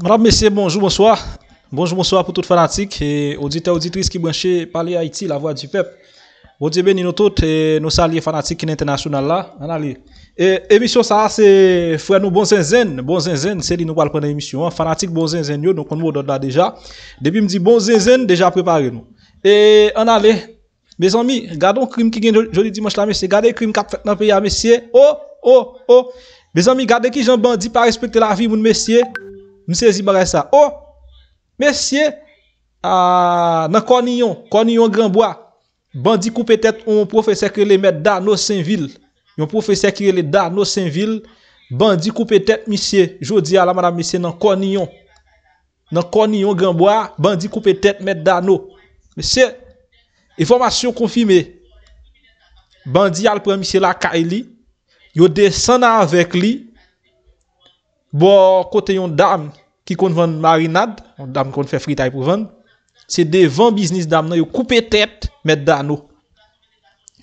Madame, messieurs, bonjour, bonsoir. Bonjour, bonsoir pour les fanatiques et auditeurs, auditrices qui branchent Parler Haïti, la voix du peuple. Bon Dieu sommes nous tous et nos alliés fanatiques internationaux là. On allé. Et émission ça, c'est frère nous bon zinzen. Bon zinzen, c'est lui nous parle prendre l'émission. Hein. Fanatique bon zinzen, nous, donc on nous là déjà. Depuis me dit bon zinzen, déjà préparé nous. Et on allez. Mes amis, gardons le crime qui gagne joli dimanche là, messieurs. Gardez le crime qui a fait dans le pays, messieurs. Oh, oh, oh. Mes amis, gardez qui j'en bandit pas respecter la vie, mon messieurs. Nou se zi bagay sa. Oh, mesye, ah, nan koniyon, koniyon granboa, bandi koupetet, yon profese kirele met dano senvil. Yon profese kirele dano senvil, bandi koupetet, misye, jodi ala, madame, misye, nan koniyon. Nan koniyon granboa, bandi koupetet, met dano. Mesye, informasyon konfime. Bandi ala, jodi ala, madame, misye, la kae li, yode sanan avek li, Bo kote yon dam ki kon vande marinad, yon dam kon fè fritay pou vande, se de van biznis dam nan yo koupe tèt mèd dan nou.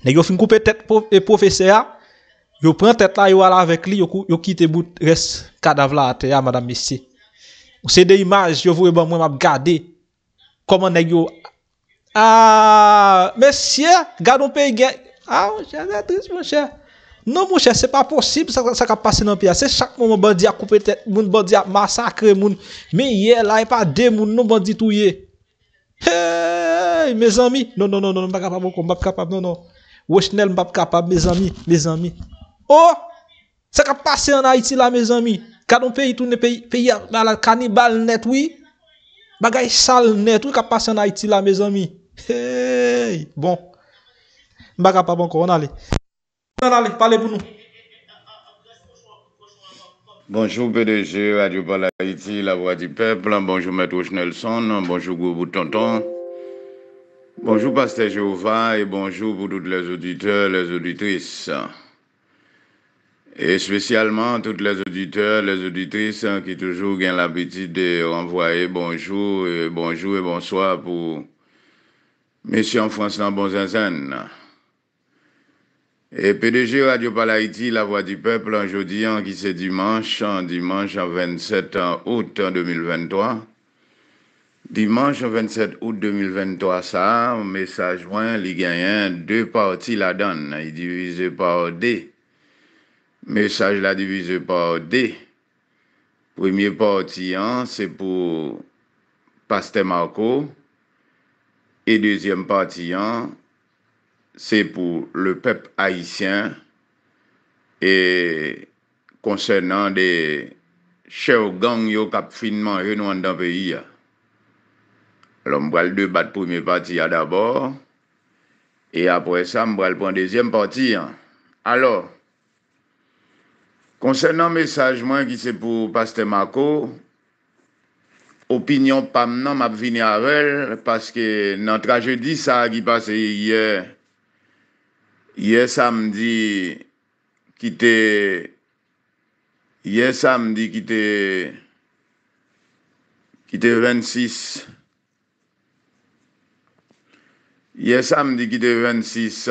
Nè yo fin koupe tèt e profese ya, yo pran tèt la yo ala avèk li, yo kite bout res kadavla ate ya madame mesi. Se de imaj yo vou e ban mwen ap gade, koman nè yo, aaaaaa, ah, mesi, gade on pe gen, aou ah, chè, aou chè, aou chè, aou chè, Non mouche, se pa posib sa ka pase nan piya. Se chak moun moun bandi a koupe tet, moun bandi a masakre moun. Men ye la e pa de moun, nou bandi tou ye. Hey, me zanmi. Non, non, non, non, mba non, kapabon kon, mba kapab, non, non. Weshnel mba kapab, me zanmi, me zanmi. Oh, se ka pase an Haiti la, me zanmi. Kadoun peyi toune peyi, peyi kanibal net, oui. Bagay sal net, oui ka pase an Haiti la, me zanmi. Hey, bon. Mba kapabon kon, on ale. Parlez Bonjour PDG, Radio Palaïti, La Voix du Peuple. Bonjour Maître Nelson. Bonjour Goubou Tonton. Bonjour Pasteur Jéhovah et bonjour pour tous les auditeurs, les auditrices. Et spécialement tous les auditeurs, les auditrices hein, qui toujours gagnent l'habitude de renvoyer bonjour et bonjour et bonsoir pour en France dans Bonzenzen. Et PDG Radio Palaïti, La Voix du Peuple, en jeudi, qui c'est dimanche, dimanche 27 août 2023. Dimanche 27 août 2023, ça, message joint, les deux parties la donne, il divisé par D. Message la divisé par D. Premier parti, hein, c'est pour Pasteur Marco. Et deuxième partie... Hein, se pou le pep haisyen, e konsen nan de chev gang yo kap finman renwande dan peyi ya. Lo mbwal de bat poumi pati ya dabor, e apwè sa mbwal pou an dezyem pati ya. Alo, konsen nan mesajman ki se pou paste Mako, opinyon pam nan map vini avèl, paske nan trajedi sa ki pase yè, Ye samdi ki te... Ye samdi ki te... Ki te 26. Ye samdi ki te 26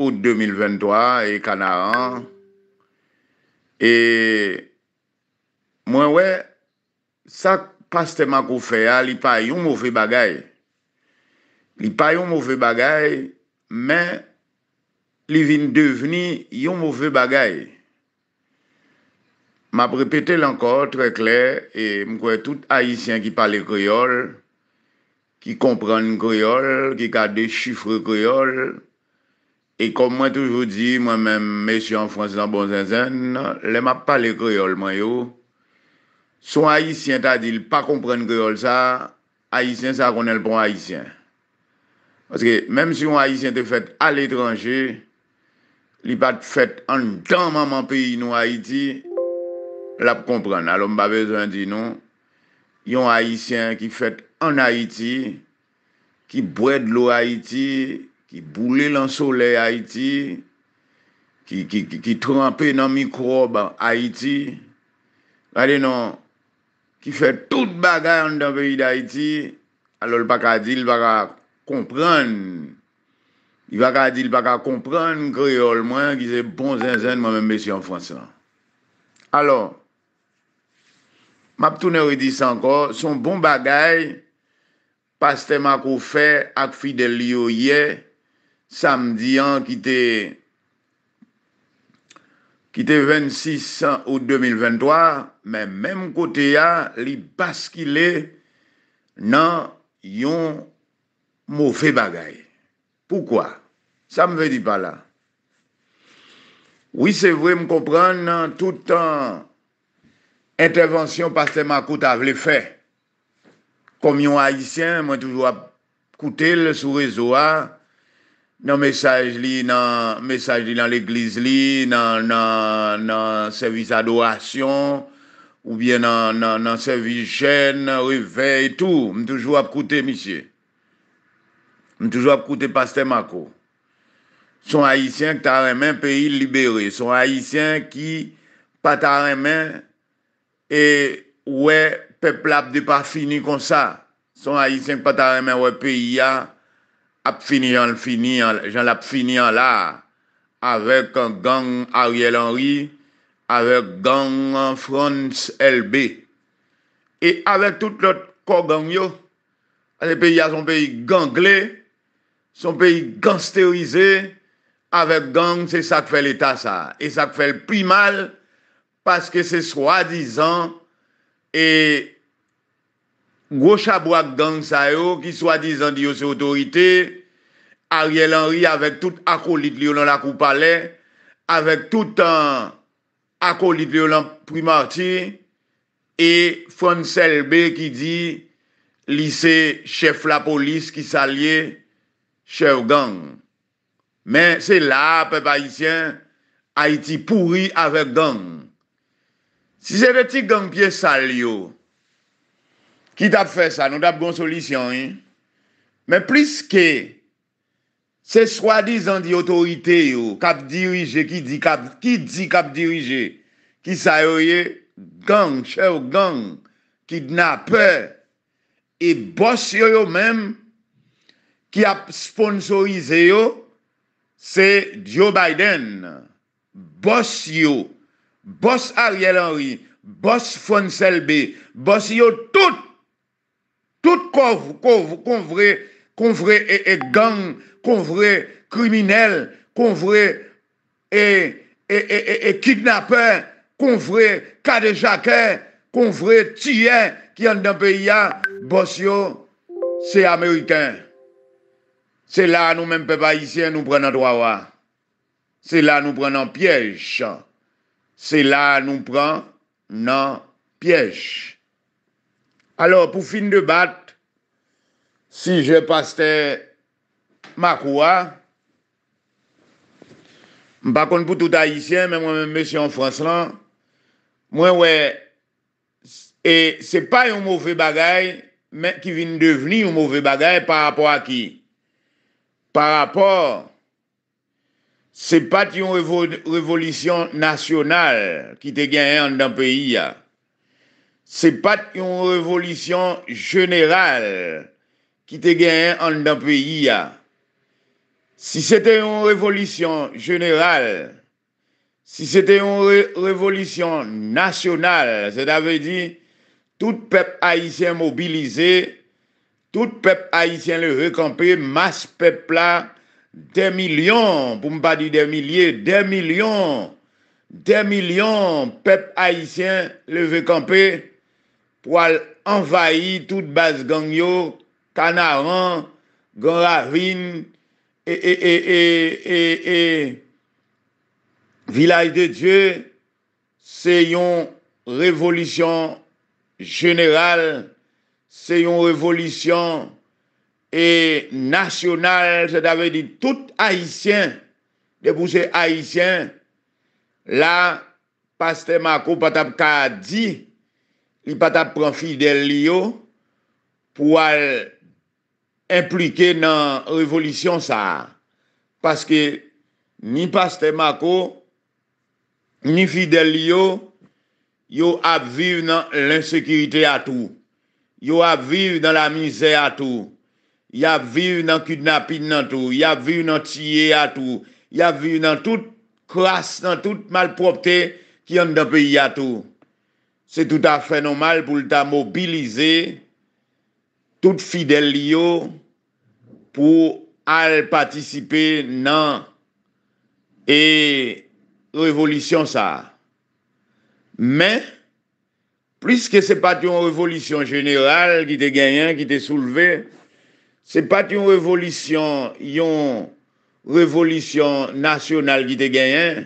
ou 2023 e kanaran. E... Mwen we, sa pastema kou feya li pa yon mou fe bagay. Li pa yon mou fe bagay, men... li vin deveni yon mouve bagay. M ap repete lankor, trè kler, e m kwe tout haisyen ki pale kriol, ki kompren kriol, ki ka de chifre kriol, e kom mwen toujou di, mwen men, mesi an fransan bon zazen, le m ap pale kriol, son haisyen ta dil, pa kompren kriol sa, haisyen sa konel pon haisyen. Mèm si yon haisyen te fèt al etranjè, li pat fèt an dan maman peyi nou Haiti, la pou kompren. Alo mba bezwen di nou, yon Haitien ki fèt an Haiti, ki bwè d'lou Haiti, ki bwoulè lansolè Haiti, ki trompe nan mikroba Haiti, gade nou, ki fèt tout bagay an dan peyi d'Haiti, alo l pa ka di l pa ka komprenn, I va ka di l pa ka kompren kreol mwen, ki se bon zin zin mwen men mesi an fransan. Alo, map tou ner e dis anko, son bon bagay, pastè makou fe ak fidè liyo ye, samdi an ki te, ki te 26 ao 2023, men menm kote ya, li paski le nan yon mou fe bagay. Poukwa? Sa mwen ve di pala. Ouye, se vwe m kompran nan toutan intervensyon paste Makout avle fe. Kom yon haisyen, mwen toujwa koute le sou rezoa nan mesaj li nan mesaj li nan l'ekliz li nan servis adorasyon oubyen nan servis jen nan revè etou. Mwen toujwa koute, misye. Mwen toujwa koute paste Makout. Son Haitien ki ta remen peyi libere. Son Haitien ki pa ta remen e we peplap de pa fini kon sa. Son Haitien ki pa ta remen we peyi ya ap fini jan l'ap fini an la avek gang Ariel Henry, avek gang France LB. E avek tout lot ko gang yo, an peyi ya son peyi gangle, son peyi gangsterize, avec gang, c'est ça qui fait l'État, ça. Et ça fait le plus mal, parce que c'est soi-disant, et gros gang, ça, qui soi-disant dit c'est autorité, Ariel Henry avec tout acolyte dans la coupe avec tout un acolyte dans Primartier et Francel B qui dit, lycée chef la police qui s'allie, chef gang. men se la pe pa ityen a iti pouri avek gang si se de ti gang piye sal yo ki tap fe sa nou tap bon solisyon men plis ke se swadi zan di otorite yo kap dirije ki di kap ki di kap dirije ki sa yo ye gang che yo gang ki dna pe e bos yo yo men ki ap sponsorize yo c'est Joe Biden, boss yo, boss Ariel Henry, boss B, boss yo tout, tout convré, convré et, et, gang, vrai criminel, convré et, et, et, et kidnappeur, convré cas de jacquet, convré tueur qui en dans le pays, hein. boss yo, c'est américain. Se la nou men pe pa hisyen nou pren nan 3 wa. Se la nou pren nan pièche. Se la nou pren nan pièche. Alors pou fin debat, si je paste ma kouwa, m'pa kon pou tout ha hisyen, men mwen men mèsyon Franslan, mwen wè, e se pa yon moufe bagay, men ki vin deveni yon moufe bagay pa rapport a ki. par rapport, c'est pas une révolution nationale qui te gagne dans le pays. C'est pas une révolution générale qui te gagne dans le pays. Si c'était une révolution générale, si c'était une révolution nationale, c'est-à-dire tout peuple haïtien mobilisé, tout pep haïtien leve kampe, mas pep la, 10 milyon, pou m pa di 10 milyon, 10 milyon, 10 milyon pep haïtien leve kampe, pou al envahi, tout bas gangyo, kanaran, gangravine, e, e, e, e, e, e, village de dieu, se yon revolutyon general, Se yon revolisyon e nasyonal, se davè di tout haisyen, de pou se haisyen, la, paste Mako patap ka di, li patap pran fidèl li yo, pou al implike nan revolisyon sa. Paske, ni paste Mako, ni fidèl li yo, yo ap vive nan l'insekiritè atou. Yo ap viv nan la mizè atou. Ya ap viv nan kudnapin nan tou. Ya ap viv nan tiyè atou. Ya ap viv nan tout kras nan tout malpropte ki yon nan peyi atou. Se tout ap fenomal pou lta mobilize tout fidèl liyo pou al patisipe nan e revolisyon sa. Men, Puisque ce n'est pas une révolution générale qui t'a gagnée, hein, qui t'a soulevé, ce n'est pas une révolution, révolution nationale qui t'a gagné, hein.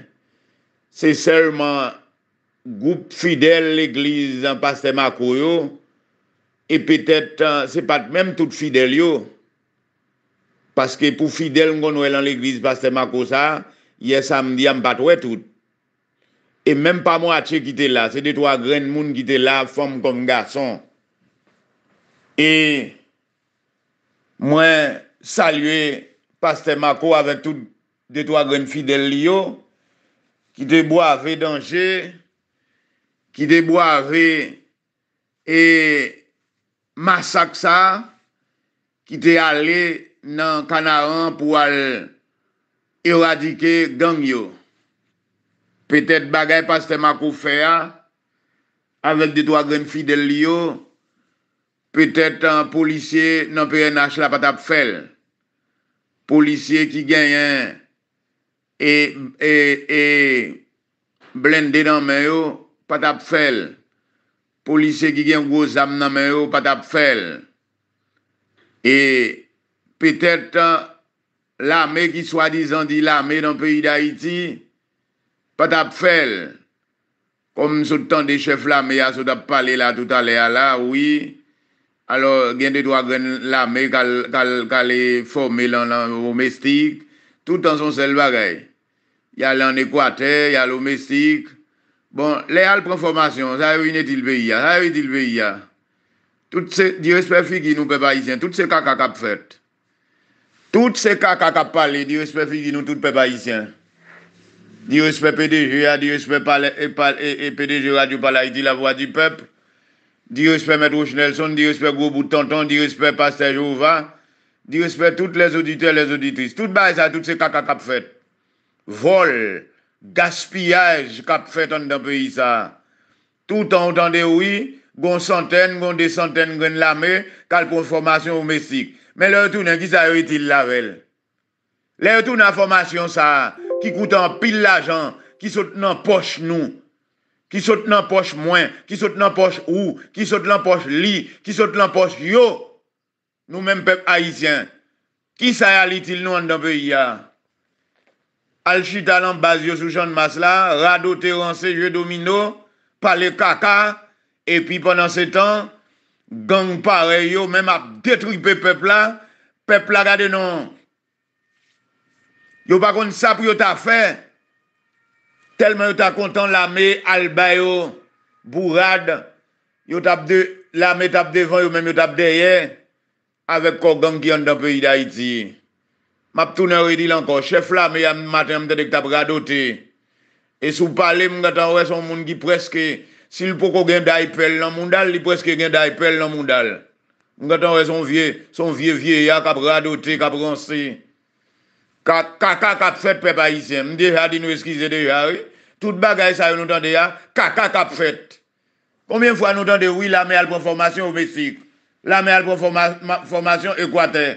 c'est seulement groupe fidèle l'église en pasteur Makoyo, et peut-être euh, c'est pas même tout fidèle Parce que pour fidèle, on est dans l'église pasteur Mako ça, hier samedi, on pas tout. E menm pa mwen atche ki te la, se de twa gren moun ki te la, fom kon gason. E mwen salye Paste Mako avek tou de twa gren fidel liyo, ki te bo ave denje, ki te bo ave e masak sa, ki te ale nan kanaran pou al eradike gangyo. Petèt bagay pastè makou fè ya, avèl de twa gren fi del li yo, petèt an policye nan pè yon ach la pat ap fèl. Polisye ki gen yon e, e, e blendè nan men yo, pat ap fèl. Polisye ki gen gòz am nan men yo, pat ap fèl. E petèt an lame ki swa dizan di lame nan peyi da iti, Pat ap fel, kom sou tan de chef la me ya, sou tap pale la, tout ale ala, oui, alor gen de to a gen la me, kal e forme lan o mestik, tout an son sel bagay. Ya lan ekwate, ya lan o mestik, bon, le al pran formasyon, zay e wine til beya, zay e wine til beya. Tout se, di respet fi ki nou pe bayisyen, tout se kaka kap fet. Tout se kaka kap pale, di respet fi ki nou tout pe bayisyen. Je respect PDG, du respect PDG Radio Palaïti, la voix du peuple, je respect Maître Roche Nelson, du respect Gros Bout Tonton, du respect Pasteur Jouva, je respect toutes les auditeurs et les auditrices. Tout base à toutes ces caca cap fait. Vol, gaspillage cap fait dans le pays ça. Tout en entendant oui, gon centaines, gon des centaines, de l'armée, cal formation au Mais le retour, qui ça est-il la velle? Le retour la formation ça. ki koute an pil la jan, ki sote nan poche nou, ki sote nan poche mwen, ki sote nan poche ou, ki sote nan poche li, ki sote nan poche yo, nou menm pep Haitien, ki sa yalitil nou an danpe ya, alchita lanbaz yo sou chan mas la, rado teranse je domino, pale kaka, epi ponan se tan, gang pare yo, menm ap detripe pep la, pep la gade nou, Yow pa kon sa pou yow ta fe, telman yow ta kontan la me, albayo, burad, yow ta ap de, la me ta ap devan, yow men me ta ap deye, avek kor gangi yon dan peyi da iti. Map toune redi lanko, chef la me yam maten amde dek ta ap radote, e sou pale mwen gata orè son moun gi preske, si l pou ko gen da ipel nan moun dal, li preske gen da ipel nan moun dal. Mwen gata orè son vie, son vie vie ya, ka ap radote, ka ap ransi, Kaka kapfet pep ayisyen. Mdeja di nou eskize deja. Tout bagay sa yo nou tende ya. Kaka kapfet. Komin fwa nou tende? Ou la me alpon formasyon obesik. La me alpon formasyon ekwater.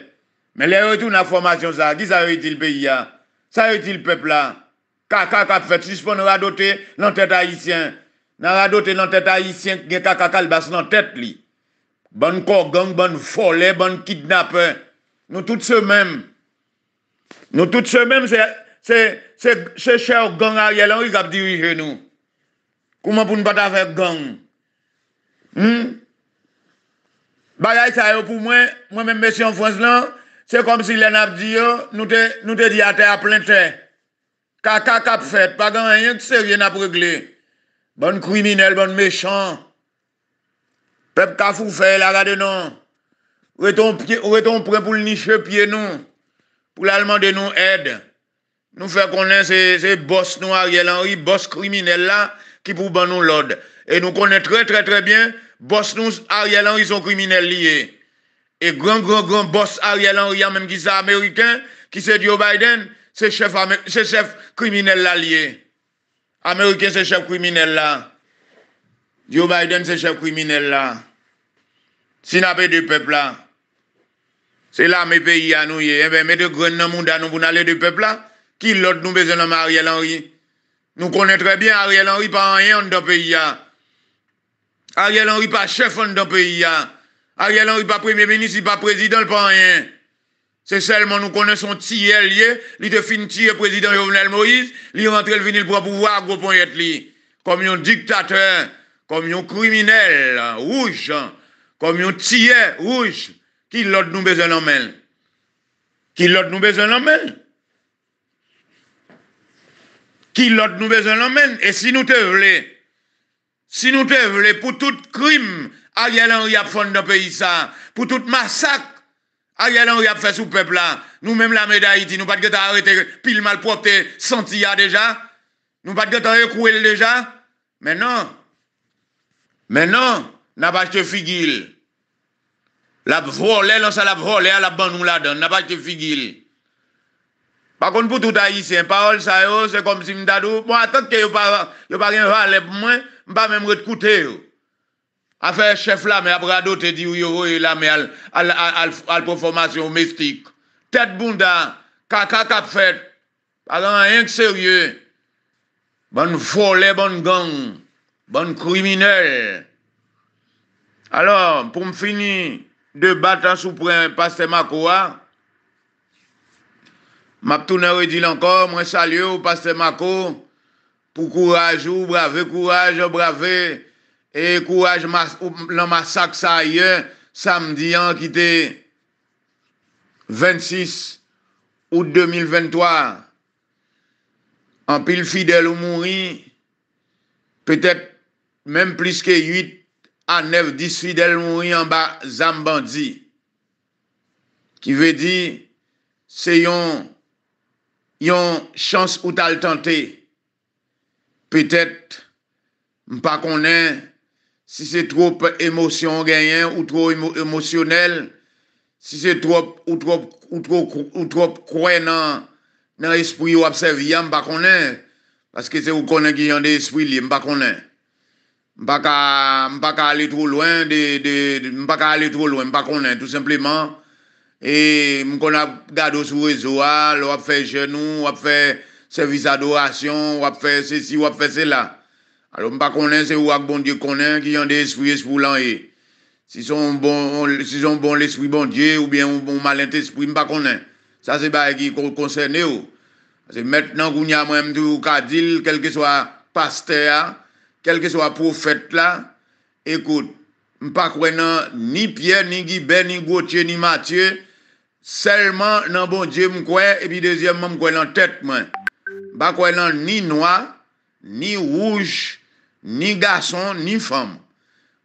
Men le yo etou nan formasyon sa. Ki sa yo etil pep ya? Sa yo etil pep la? Kaka kapfet. Sispon nou adote nan tet ayisyen. Nou adote nan tet ayisyen gen kaka kalbasyon nan tet li. Bon kor gang, bon fole, bon kidnape. Nou tout se menm. Nou tout se mèm se chechè ou gang a rè lan ou y kap dirije nou. Kouman pou nou pata fèk gang. Hmm? Bagay sa yo pou mwen, mwen mèm mèsyon fwans lan, se kom si lè nap di yo, nou te di a tè a plè tè. Kaka kap fèk, pa gang a yon, se rè nap reglè. Bon kriminel, bon mechan. Pep kafou fèk la gade nan. Ou eton pren pou l'niche pie nan. Ou l'allemand de nous aide. Nous faisons connaître ces boss, nous, Ariel Henry, boss criminel là, qui pour nous l'ordre. Et nous connaissons très, très, très bien, boss nous, Ariel Henry, sont criminels liés. Et grand, grand, grand boss Ariel Henry, même qui c'est américain, qui c'est Joe Biden, c'est chef, chef criminel là lié. Américain, c'est chef criminel là. Joe Biden, c'est chef criminel là. pas de peuple là. C'est là mes pays, nous, ye, eh enbe me de gren nan monde, à pou peuple là, de l'autre nous Qui nou nous besoin Nous Ariel Henry. connaissons très bien Ariel Henry pa rien pays dan hein. pays. Ariel Henry pas chef dans dan pays ya. Hein. Ariel Henry pas premier ministre, pas président, pas rien. C'est seulement nous connaissons konen son tiye li te fin le président Jovenel Moïse, li rentre le vinyle pour pouvoir, gros point, Comme un dictateur, comme un criminel, hein, rouge, comme un tiye rouge. Qui l'autre nous besoin l'emmène Qui l'autre nous besoin l'emmène Qui l'autre nous besoin l'emmène Et si nous te si nous te pour tout crime, Ariel Henry a fait dans pays, ça, pour tout massacre, Ariel Henry a fait sous peuple là, nous-mêmes la médaille, nous pas de arrêter pile mal propre, senti déjà, nous pas de déjà, mais non, mais non, n'a pas figuille. La volé, là, ça la à la ban nous la donne, n'a pas de figure. Par contre, pour tout haïtien, parole ça, c'est comme si m'dadou, moi, Attends que yo pas, yo pas rien valé pour moi, m'pas même recouter, Affaire chef là, mais après, te dit, yo, oui, là, mais à al, al, al, formation mystique. Tête bunda, caca, kap fait. Pas rien que sérieux. Bonne volée, bonne gang, bonne criminel. Alors, pour me finir, de battre sous un Pasteur Makoa. Hein. Ma toune redil encore, mwen salue au Pasteur Mako, pour courage, ou, brave courage, brave, et courage. mas, massacre ça sa samedi 26 hein, août 2023. En pile fidèle ou peut-être même plus que 8, a 9-10 fidèl moun yon ba zan bandi. Ki ve di, se yon, yon chans ou tal tante. Petèt, m pa konè, si se trop emosyon genyen ou trop emosyonel, si se trop kwen nan espri ou apsev, yon m pa konè, paske se ou konè ki yon de espri li, m pa konè. M'pas pas aller trop loin de de pas aller trop loin, pas connaît tout simplement et m'konna gado sur réseau a, l'a fait genou, a fait service adoration, a fait ceci, a fait cela. Alors m'pas connaît c'est où bon Dieu connaît qui ont des esprits espoulants et si son bon si son bon l'esprit bon Dieu ou bien bon malin esprit m'pas connaît. Ça c'est pas qui concerné ou. C'est maintenant qu'on y a même tout qu'a quel que soit pasteur quel que soit prophète là, écoute, pas ni Pierre, ni Guibert, ni Gauthier, ni Mathieu, seulement dans bon Dieu je et puis deuxièmement, je crois en tête, crois Pas ni noir, ni rouge, ni garçon, ni femme.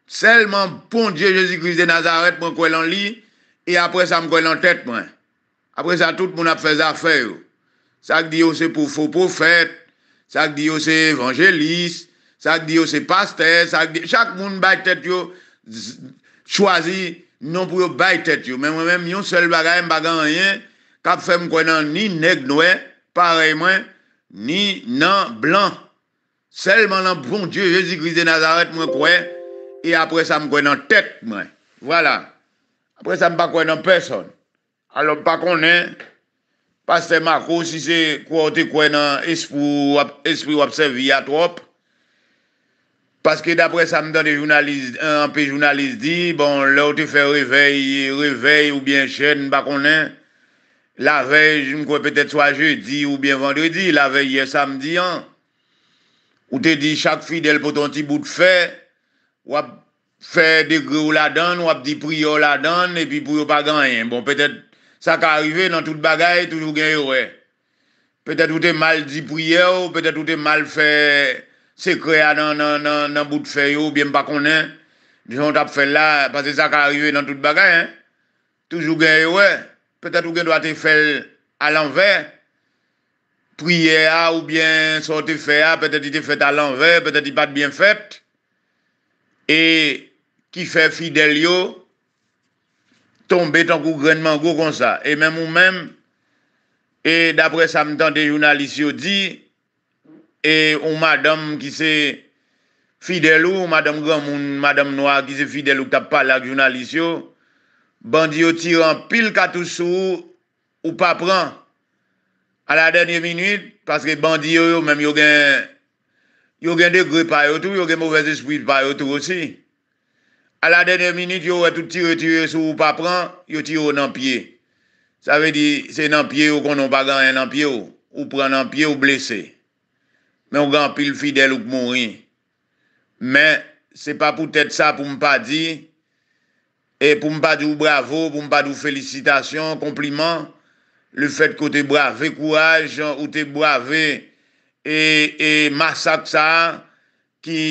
Seulement bon Dieu Jésus-Christ de Nazareth, je crois dans lui, et après ça, je crois en tête, Après ça, tout le monde a fait affaire. Ça dit, oh, c'est pour faux prophètes. ça dit, oh, c'est évangéliste, ça dit oh, c'est pasteur, ça dit chaque monde bail tête yo choisi non pour bail tête yo. Mais moi-même yon seul bagage m'bagan rien, cap fait me ni nèg noir pareil moi ni nan blanc. Seulement dans bon Dieu Jésus-Christ de Nazareth moi crois et après ça me tête moi. Voilà. Après ça me pas personne. Alors pas connaît pasteur Marco si c'est quoi tu crois dans esprit esprit observé à trop parce que d'après, ça me donne un peu journaliste dit, bon, là où tu fais réveil, réveil ou bien chaîne, pas qu'on la veille, je me crois peut-être soit jeudi ou bien vendredi, la veille hier samedi, où tu dis chaque fidèle pour ton petit bout de fait ou à faire des gréaux la donne, ou à prier prix là donne, et puis pour ne pas gagner. Bon, peut-être, ça qui arriver dans toute bagaille, toujours gagner, ouais. Peut-être où tu es mal dit prière, ou peut-être où tu es mal fait... se krea nan bout fè yo, ou byen pa konen, dijon tap fè la, pa se sa ka arrive nan tout bagay, toujou gen yo, petè tou gen doa te fè al anver, priye a, ou byen so te fè a, petè ti te fè al anver, petè ti pat bien fèpt, e ki fè fidèl yo, tombe ton kou grenman kou kon sa, e mèm ou mèm, e dapre sa m'tan te jounalis yo di, e dapre sa m'tan te jounalis yo di, e ou madame ki se fidel ou, ou madame gwa moun, madame noa ki se fidel ou, ki ta pa lak jounalis yo, bandi yo tire an pil katou sou, ou pa pran, a la denye minuit, paske bandi yo yo, yon gen degre pa yo tou, yon gen mouvez espri pa yo tou osi, a la denye minuit, yo yo tou tire tire sou ou pa pran, yo tire nan piye, sa ve di se nan piye yo konon pa gan en nan piye yo, ou pran nan piye yo blesey, men gen apil fidel ou k moun ri. Men, se pa poutet sa pou m pa di, e pou m pa di ou bravo, pou m pa di ou felicitasyon, kompliment, le fet kote brave, kouaj, ou te brave, e masak sa, ki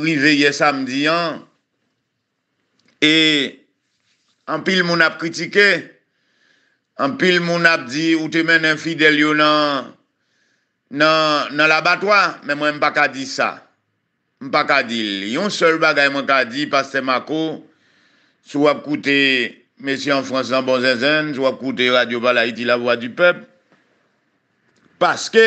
riveye samdi an, e anpil moun ap kritike, anpil moun ap di ou te men enfidel yo nan... nan la batwa, men mwen mpa ka di sa. Mpa ka dil. Yon sol bagay mwen ka di, paste Mako, sou ap koute, Mesi en Fransan Bonzenzen, sou ap koute Radio Balayiti, la Voix du Peb, paske,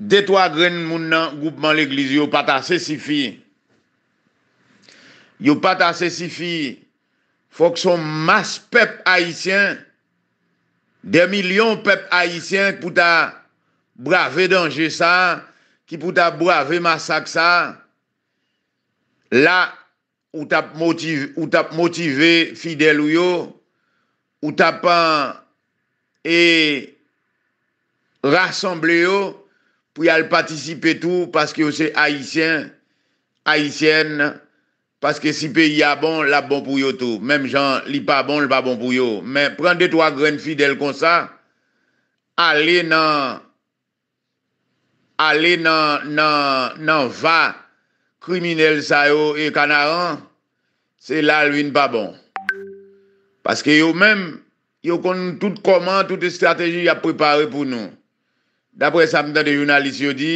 detwa gren moun nan goupman l'Eglise, yon pata se sifi. Yon pata se sifi, fok son mas peb Haitien, de milyon peb Haitien pou ta brave danje sa, ki pou ta brave masak sa, la, ou ta motive, fidel ou yo, ou ta pa, e, rassemble yo, pou yal patisipe tou, paske yo se haitien, haitien, paske si pe ya bon, la bon pou yo tou, menm jan li pa bon, li pa bon pou yo, menm prende to a gren fidel kon sa, ale nan, ale nan va kriminel sa yo e kanaran, se la lwin pa bon. Paske yo men, yo kon tout koman, tout estrategi ya prepare pou nou. Dapre samden de jounalist yo di,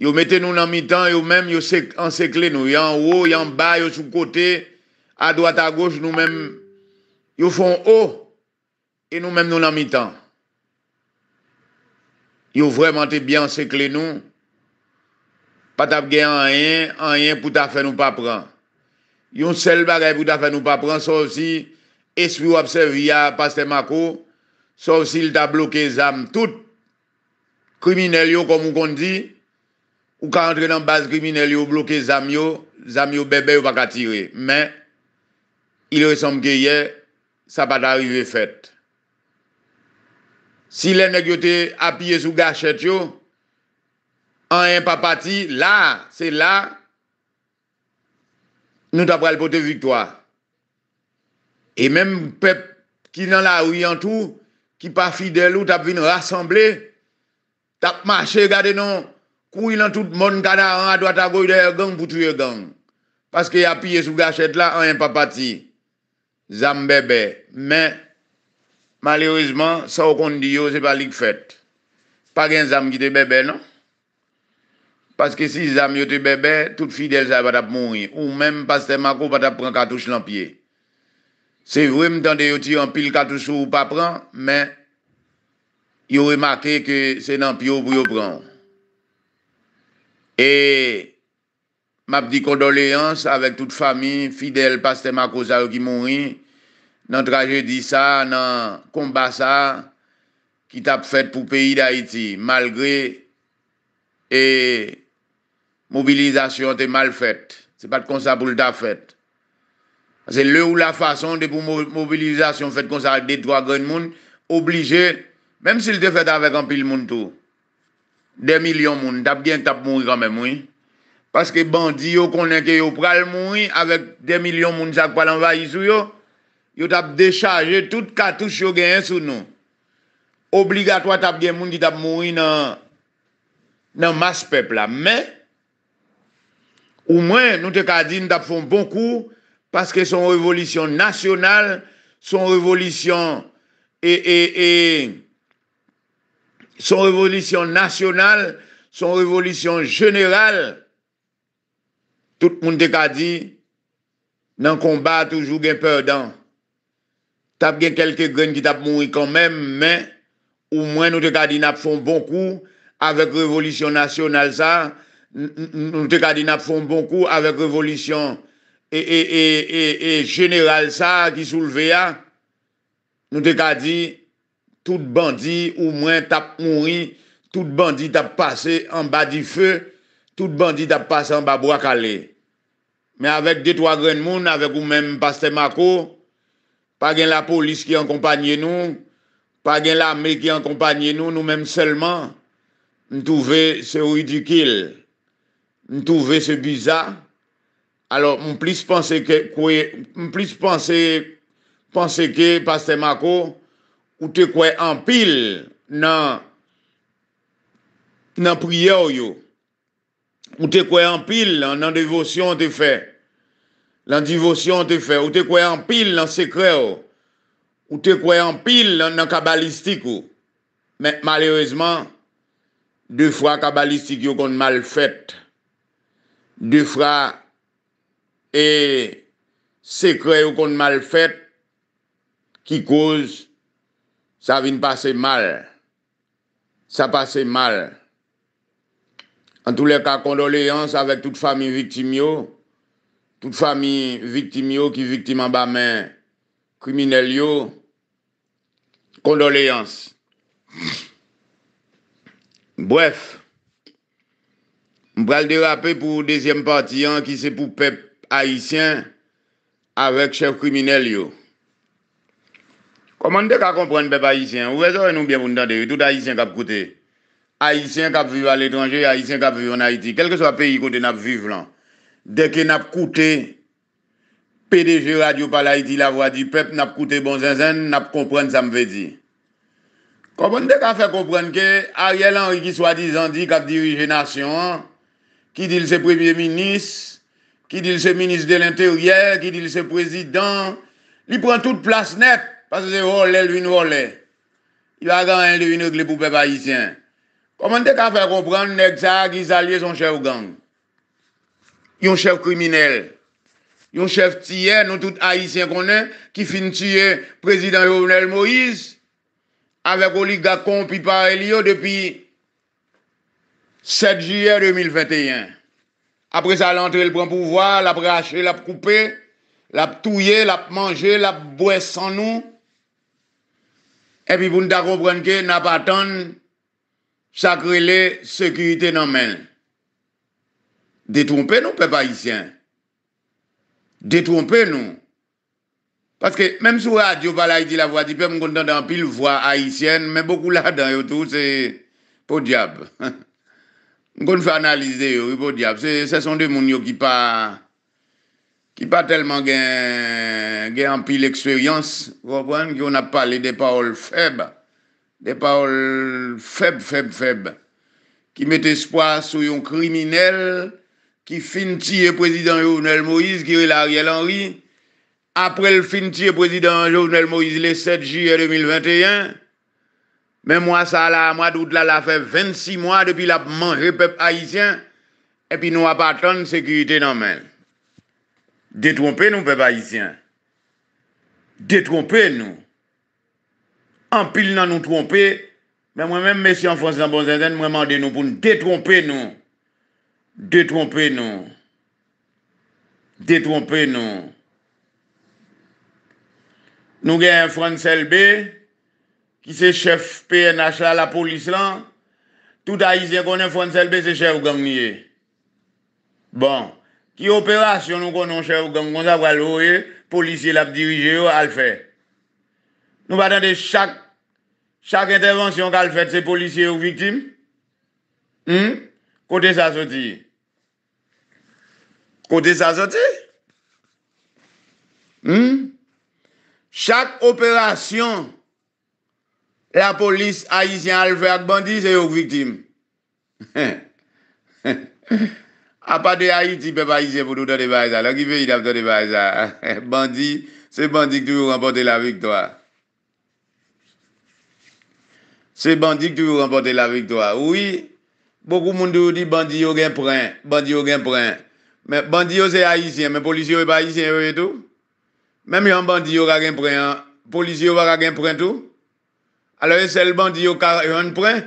yo mette nou nan mitan, yo men yo ensekle nou, yo an wou, yo an ba, yo sou kote, a doat a goch nou men, yo fon e ou, yo men nou nan mitan. Yon vwèm an te byan se kle nou, pat ap gen an yen, an yen pou ta fè nou pa pran. Yon sel ba gè pou ta fè nou pa pran, sov si espi ou apsev ya paste mako, sov si lta blokè zam tout, kriminelyo kom ou kon di, ou ka antre nan bas kriminelyo blokè zam yo, zam yo bebe yo baka tire. Men, il resom gè ye, sa pat arive fèt. Si lè nèk yo te apiye sou gachet yo, an yon pa pati, la, se la, nou ta pral pou te viktoa. E mèm pep ki nan la ouyantou, ki pa fidel ou ta pvin rassemblé, ta pmache gade nan kouy nan tout moun kada an, a doa ta goy de yon gang pou tou yon gang. Paske apiye sou gachet la, an yon pa pati, zanbebe, mèm, malerizman, sa w kon di yo, se pa lik fèt. Pa gen zam ki te bebe, non? Paske si zam yo te bebe, tout fidèl zaye bat ap mouni, ou mèm pastè mako bat ap pran katouche lampye. Se vre mtande yo ti an pil katouche ou pa pran, men yo remakè ke se nampyo pou yo pran. E ma pdi kondoléans avèk tout fami, fidèl pastè mako zaye ki mouni, nan tragedi sa, nan komba sa, ki tap fèt pou peyi d'Haïti, malgre, e, mobilizasyon te mal fèt, se pat konsa pou l'ta fèt. Se le ou la fason de pou mobilizasyon fèt konsa, detwa gwen moun, oblige, mèm si l'te fèt avèk an pil moun tou, de milyon moun, tap gen tap moun kame moun, paske bandi yo konenke yo pral moun, avèk de milyon moun chak palanvay sou yo, yo tap dechaje tout katouche yo gen sou nou. Obligatwa tap gen moun di tap moui nan mas pepla. Men, ou mwen, nou te ka di nou tap fon bonkou paske son revolisyon nasyonal, son revolisyon e, e, e, son revolisyon nasyonal, son revolisyon jeneral, tout moun te ka di nan kombat toujou gen perdant. T'as bien quelques graines qui t'ont mouru quand même, mais au moins nous te gardons fait un bon avec révolution nationale ça. Nous te gardons beaucoup bon avec révolution et, et, et, et, général ça qui soulevait. Hein. Nous te gardons tout bandit au moins t'as mouru, tout bandit t'as passé en bas du feu, tout bandit t'as passé en bas bois calé. Mais avec deux, trois graines de monde, avec vous-même, Pasteur Marco, Pa gen la polis ki an kompanyen nou, pa gen la me ki an kompanyen nou, nou menm selman, nou touve se ouidikil, nou touve se biza. Alors, moun plis panse ke, moun plis panse, panse ke, paste Mako, ou te kwe an pil nan priyo yo, ou te kwe an pil nan devosyon te fey. lan divosyon te fè, ou te kwe an pil nan sekre ou, ou te kwe an pil nan kabalistik ou, men malerezman, defra kabalistik yo kon mal fèt, defra, e sekre yo kon mal fèt, ki kouz, sa vin pase mal, sa pase mal, an tou lè ka kondoleans avèk tout fami vitim yo, Tout fami viktim yo ki viktim an ba men kriminel yo. Kondoleyans. Bref, mpral de rapè pou desyem pati an ki se pou pep Haitien avèk chèv kriminel yo. Koman de ka komprèn pep Haitien? Ou wè zòren nou byen pou n'dande? Tout Haitien kap koute. Haitien kap viva l'étranjè, Haitien kap viva n'Haïti. Kèlke sa peyi kote nap vif lan. Dèkè nap koute pdg radio pala iti la vwa di pep, nap koute bon zazen, nap kompren sa mwè di. Koman dèk a fè kompren ke Ariel Henry ki swa dizan di kap dirije nasyon, ki dil se prevye minis, ki dil se minis de l'interyè, ki dil se prezidant, li pren tout plas nep, pas se se vol lè l'une vol lè. Yo agan l'une l'une kli poupe pa itien. Koman dèk a fè kompren nek sa ki salye son chèv gang? Yon chev kriminel, yon chev tiyen, nou tout haisyen konen, ki fin tiyen prezident Jouvenel Moïse, avek Oli Gacon, pi pa Elio, depi 7 Juyen 2021. Apre sa, l'antre, l'pren pouvoi, l'ap rache, l'ap koupe, l'ap touye, l'ap manje, l'ap bwes san nou, epi pou nta komprenke, napa tan sakrele, sekurite nan men. Détrompez nous, peuple haïtien. Détrompez nous. Parce que même sur radio, par dit la voix du peuple, on entend en pile voix haïtienne, mais beaucoup là-dedans, tout, c'est pour diable. On fait analyser, oui, pour diable. Ce sont des gens qui pas qui pas tellement gain, gain en pile vous comprenez, qu'on on a parlé des paroles faibles, des paroles faibles, faibles, faibles, qui mettent espoir sur un criminel ki finti e prezidant Jovnel Moïse, ki re l'Ariel Henry, apre l'finti e prezidant Jovnel Moïse le 7 juye 2021, men mwa sa la, mwa dout la, la fe 26 mwa depi la manje pepe Haitien, epi nou apak ton sekurite nan men. Detrompe nou pepe Haitien. Detrompe nou. Anpil nan nou trompe, men mwen men M. François Bonzenzen mwen mande nou pou nou detrompe nou Détrompe nou. Détrompe nou. Nou gen enfrancelbe ki se chef PNH la bon, e, la polis lan touta isen kon enfrancelbe se chef gom nye. Bon. Ki operasyon nou kon non chef gom kon sa wale ou e polisye la dirije ou al fè. Nou patande chak chak intervensyon kal fè se polisye ou vitim kote sa sotiye. Kote sa sote. Hmm? Chak operasyon la polis Haitien alferd bandi se yon viktim. A pa de Haitien pe pa Haitien pou nou do de bayza. Lè ki fe yon do de bayza. Bandi, se bandi ki tou yon rempote la viktwa. Se bandi ki tou yon rempote la viktwa. Ou yi bokou moun do yon di bandi yon gen prent. Bandi yon gen prent. Mè bandi yo se ayisyen, mè polisyon wè e pa ayisyen wè mè e tou. Mè mè yon bandi yo kagem pren, polisyon wè kagem pren tou. Alò yon e sel bandi yo kagem pren.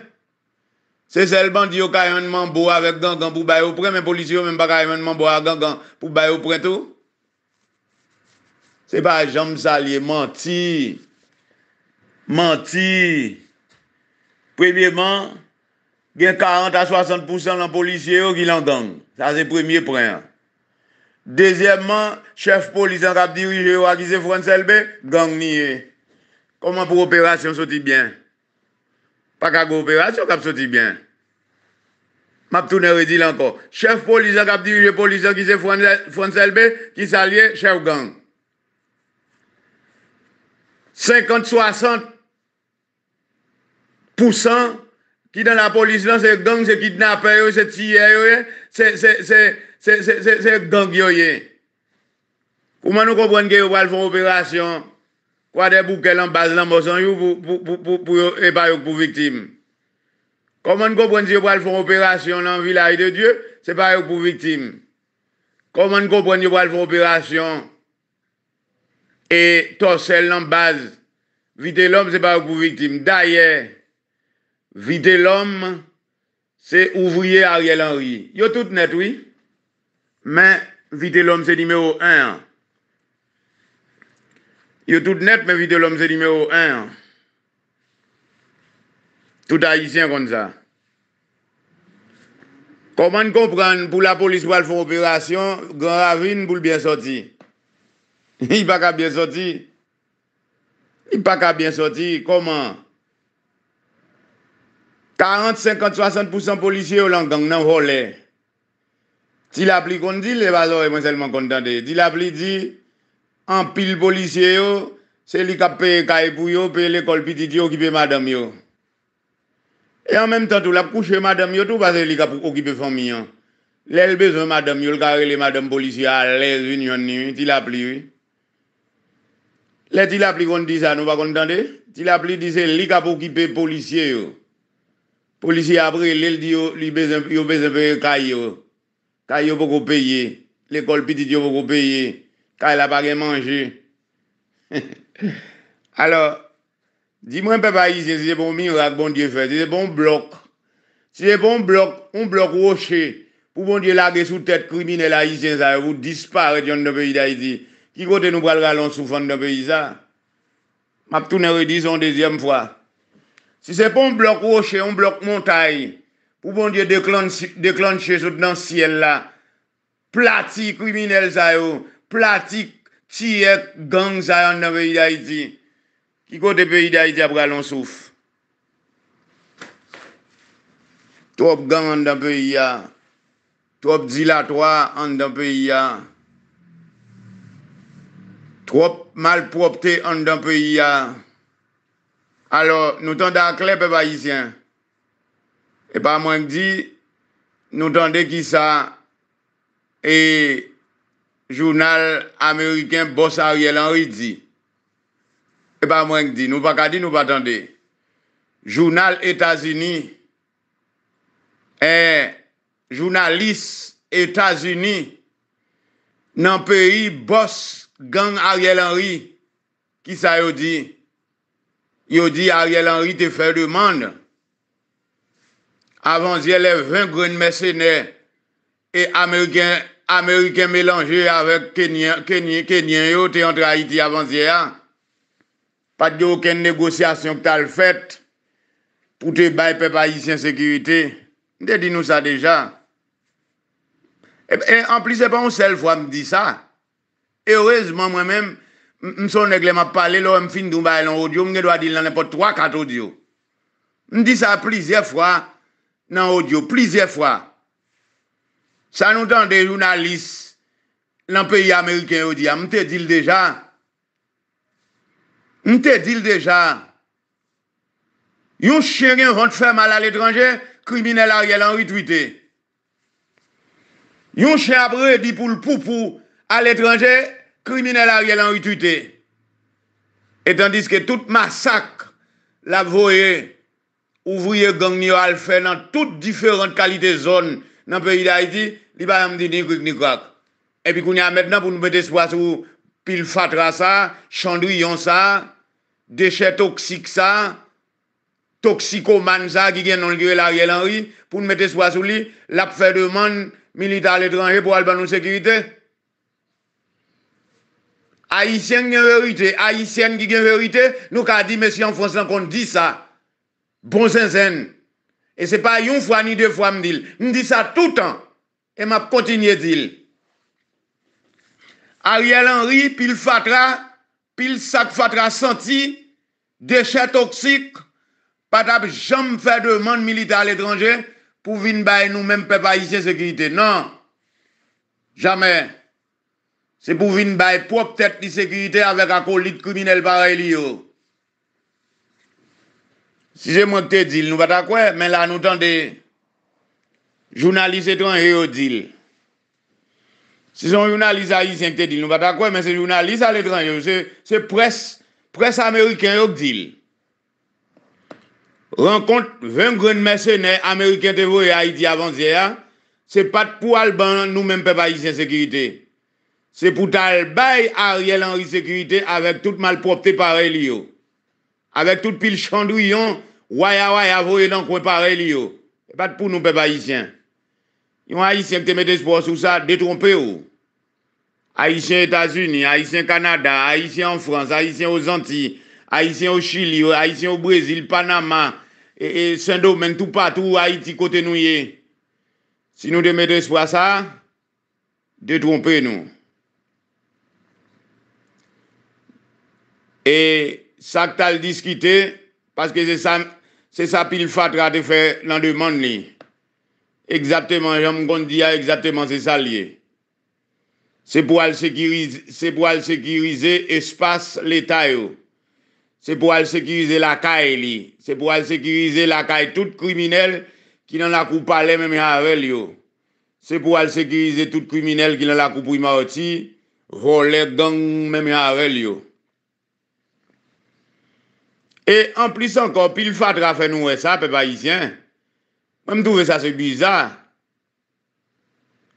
Se sel bandi yo kagem mè mbo avèk gangan pou bayo pren, mè polisyon mè mba kagem mbo avèk gangan pou bayo pren tou. Se pa jom salye, manti. Manti. Prebileman, gen 40 a 60% lan polisyon wè ki lan don. Sa se premye pren an. Dezyèmman, chef polisan kap dirije wakise Franselbe, gang niye. Koman pou operasyon soti byen? Pakak ou operasyon kap soti byen? Map toune redi lanko. Chef polisan kap dirije polisan kise Franselbe, kisa liye, chef gang. 50-60% Ki dan la polis lan se gdang se kidnape yo, se tiye yo yo, se gdang yo yo yo. Kouman nou kompren ki yo wal foun operasyon, kwa de pou ke lan baz nan bosan yo, pou yo e bayok pou viktim. Kouman nou kompren ki yo wal foun operasyon nan vilay de Diyo, se bayok pou viktim. Kouman nou kompren ki yo wal foun operasyon, e tos sel nan baz, vite lom se bayok pou viktim. Da yey, Vite l'om, se ouvriye Ariel Henry. Yo tout net, oui. Men, vite l'om, se nimeo 1. Yo tout net, men vite l'om, se nimeo 1. Tout haïtien kon sa. Koman n'kompren pou la polis walf opération, gran ravine pou l'byen soti. I pa ka byen soti. I pa ka byen soti, koman. 40, 50, 60% polisye yo lan gang nan wole. Ti la pli kon di, le vazo e mwen selman kontande. Ti la pli di, an pil polisye yo, se li kap pe ka e pou yo, pe le kol piti ki okipe madam yo. E an menm tan tou la pou kouche madam yo, tou pa se li kap okipe fami yo. Le lbe son madam yo, le karele madam polisye a le zin yon ni, ti la pli yo. Le ti la pli kon di sa nou, wakontande. Ti la pli di se li kap okipe polisye yo. policier après, il dit, il besoin payer caillou. Caillou pour payer. L'école petite, beaucoup faut payer. Caillou n'a pas mangé. Alors, dis-moi, papa, si c'est bon miracle, bon Dieu fait, Si c'est bon bloc. si C'est bon bloc, un bloc rocher. Pour bon Dieu, larguer sous tête criminelle haïtien, ça vous disparaître dans le pays d'Haïti. Qui côté nous le rallon sous dans le pays, ça? M'a tout redis, une deuxième fois. Si se pou m blok roche, m blok montaye, pou pou ndye deklanche sot nan sien la, plati kriminel zayou, plati tsyek gang zayou an nan peyi da iti, ki kote peyi da iti apre alon souf. Trop gang an nan peyi ya, trop dilatwa an nan peyi ya, trop malpropte an nan peyi ya, alor nou tanda klep e bayisyen, e pa mwenk di, nou tanda ki sa, e jounal ameriken boss Ariel Henry di, e pa mwenk di, nou pa kadi nou pa tanda, jounal Etasini, e jounalis Etasini, nan peri boss gang Ariel Henry, ki sa yo di, Yo di Ariel Henry te fèr de mande. Avanzye le vèn gren mèsenè e Amerikè mélanger avèk Kenyan yo te antra iti avanzye ya. Pat di okèn negosyasyon k tal fèt pou te bay pe payisyen sèkiritè. De di nou sa deja. Eh en pli se pa moun sel fwa m di sa. E heurezman mwen mèm M'son nègle m'a parlé, là, fin d'un bail en audio, m'gè doit dire n'importe trois quatre audio. M'dis ça plusieurs fois, dans audio, plusieurs fois. Ça nous donne des journalistes, dans le pays américain, on dit, ah, m'te dit déjà. M'te dis déjà. Yon qui rentre faire mal à l'étranger, criminel Ariel Henry tweeté. Yon chien après dit pour le poupou à l'étranger, criminel Ariel Henry tué. Et tandis que tout massacre, la voyait ouvrier gang al fait dans toutes différentes qualités zones dans le pays d'Haïti, il pa me ni ni Et puis, qu'on a maintenant pour nous mettre espoir sur pile fatra ça, chandrillon ça, déchets toxiques ça, ça, qui gagne dans le Ariel Henry, pour nous mettre espoir sur lui, l'a de demande militaire à l'étranger pour aller dans sécurité. Haïtien qui vérité, Haïtienne qui a vérité, nous avons dit, monsieur, en France, qu'on dit ça. Bon zinzin. Et ce n'est pas une fois ni deux fois, me dit. Je dis ça tout le temps. Et je continue à dire. Ariel Henry, pile fatra, pile sac fatra senti, déchets toxiques, pas de jamais faire demande militaire à l'étranger pour venir nous-mêmes, peuple haïtien, sécurité. Non. Jamais. Se pou vin bay pou ap tèt li sekirite avèk akolit kriminel pare li yo. Si se mwen te dil nou bat akwè, men la nou tan de jounalise etranje yo dil. Si son jounalise ayisyen te dil nou bat akwè, men se jounalise al etranje yo, se pres, pres amerykèn yo dil. Renkont 20 gren mersene, amerykèn te vwoye ayidi avansye ya, se pat pou alban nou men pe bayisyen sekirite. c'est pour talbayer Ariel Henry sécurité avec toute malpropreté pareil yo. Avec toute pile chandouillon, waya waya voye dans coin pareil yo. C'est pas pour nous, peuple haïtien. Yon haïtien qui te mette espoir sur ça, détrompé ou. Haïtien États-Unis, haïtien Canada, haïtien en France, haïtien aux Antilles, haïtien au Chili, haïtien au Brésil, Panama, et, Saint-Domingue, tout partout, Haïti, côté nous Si nous te mettons espoir ça, détrompez-nous. E sa k tal diskite, paske se sa pil fatra te fe nan deman ni. Eksapte man, jan m kon di ya eksapte man se sa liye. Se pou al sekirize espas leta yo. Se pou al sekirize la kae li. Se pou al sekirize la kae tout kriminel ki nan la koupa le mè mè avel yo. Se pou al sekirize tout kriminel ki nan la koupu y maoti, roulek don mè mè avel yo. E an plis ankon, pil fat rafen nou we sa, pe pa yisyen. Mwen m'touve sa se bizar.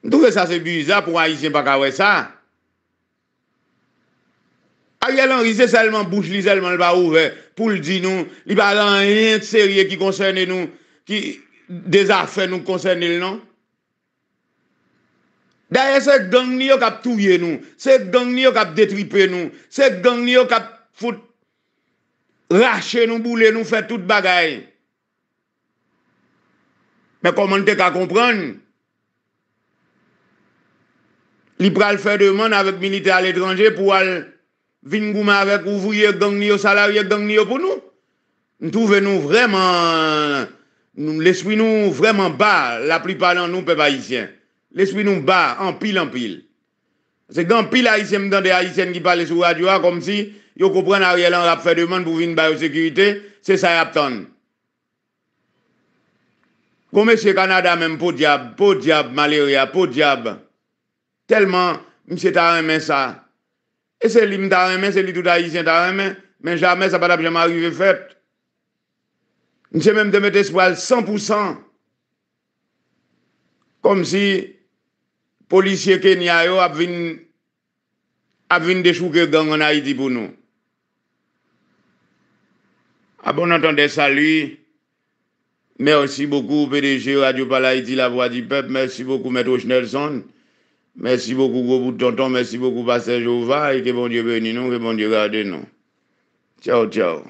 M'touve sa se bizar pou a yisyen pa ka we sa. A ye lan, yise selman bouche li, selman lba ouve, pou ldi nou, li ba lan yin serye ki konseyne nou, ki deza fe nou konseyne lnon. Da ye se gong ni yo kap touye nou, se gong ni yo kap detripe nou, se gong ni yo kap foute touye. Rachè nou boulè nou fè tout bagay. Mè komon te ka komprèn. Libral fè dè man avèk milite al etranjè pou al vin gouman avèk ouvrièk, gangnièk, salarièk, gangnièk pou nou. Ntouve nou vreman... Nlè swi nou vreman ba, la plipalan nou pe pa hisyen. Lè swi nou ba, anpil anpil. Se gen anpil a hisyen mdan de a hisyen ki pale sou radio a kom si... Yo kopren a rielan rap fè de moun pou vin bayo sekurite, se sa yap ton. Kou mèche Kanada mèm pou diab, pou diab maler ya, pou diab, telman mèche ta remè sa. E se li mèche ta remè, se li touta isen ta remè, mèche a remè sa pata pjèman rive fèpt. Mèche mèm te met espwal 100%, kom si polisye kenya yo ap vin ap vin de chouke gangon a iti pou nou. Ah bon, on salut. Merci beaucoup, PDG Radio Palaïti, La Voix du Peuple. Merci beaucoup, Maître Schnelson. Merci beaucoup, Gros Tonton. Merci beaucoup, Pasteur Jova. Et que bon Dieu bénisse nous, que bon Dieu garde nous. Ciao, ciao.